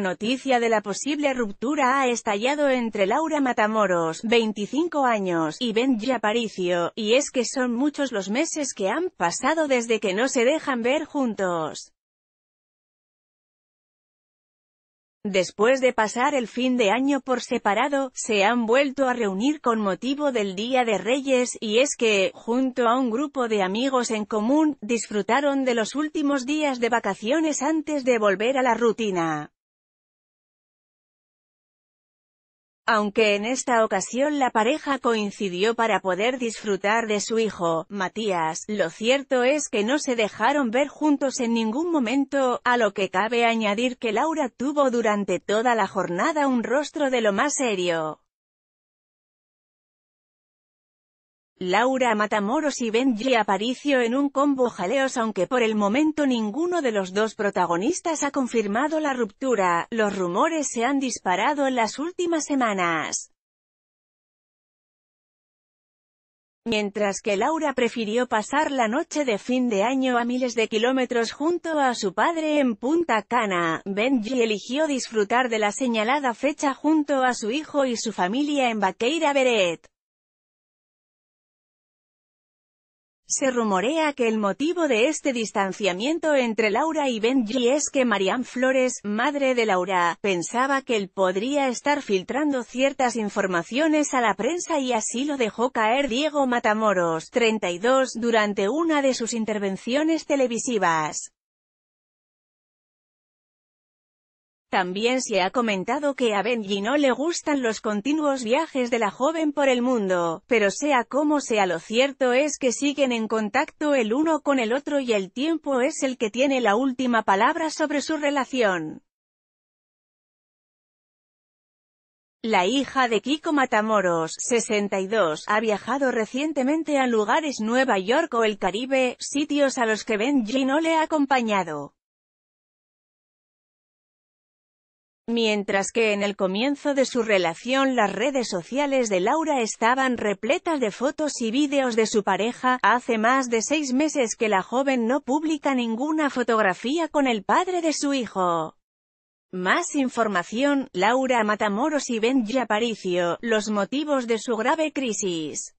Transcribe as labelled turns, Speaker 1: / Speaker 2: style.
Speaker 1: noticia de la posible ruptura ha estallado entre Laura Matamoros, 25 años, y Benji Aparicio, y es que son muchos los meses que han pasado desde que no se dejan ver juntos. Después de pasar el fin de año por separado, se han vuelto a reunir con motivo del Día de Reyes, y es que, junto a un grupo de amigos en común, disfrutaron de los últimos días de vacaciones antes de volver a la rutina. Aunque en esta ocasión la pareja coincidió para poder disfrutar de su hijo, Matías, lo cierto es que no se dejaron ver juntos en ningún momento, a lo que cabe añadir que Laura tuvo durante toda la jornada un rostro de lo más serio. Laura Matamoros y Benji Aparicio en un combo jaleos aunque por el momento ninguno de los dos protagonistas ha confirmado la ruptura, los rumores se han disparado en las últimas semanas. Mientras que Laura prefirió pasar la noche de fin de año a miles de kilómetros junto a su padre en Punta Cana, Benji eligió disfrutar de la señalada fecha junto a su hijo y su familia en Baqueira Beret. Se rumorea que el motivo de este distanciamiento entre Laura y Benji es que Marianne Flores, madre de Laura, pensaba que él podría estar filtrando ciertas informaciones a la prensa y así lo dejó caer Diego Matamoros, 32, durante una de sus intervenciones televisivas. También se ha comentado que a Benji no le gustan los continuos viajes de la joven por el mundo, pero sea como sea lo cierto es que siguen en contacto el uno con el otro y el tiempo es el que tiene la última palabra sobre su relación. La hija de Kiko Matamoros, 62, ha viajado recientemente a lugares Nueva York o el Caribe, sitios a los que Benji no le ha acompañado. Mientras que en el comienzo de su relación las redes sociales de Laura estaban repletas de fotos y vídeos de su pareja, hace más de seis meses que la joven no publica ninguna fotografía con el padre de su hijo. Más información, Laura Matamoros y Benji Aparicio, los motivos de su grave crisis.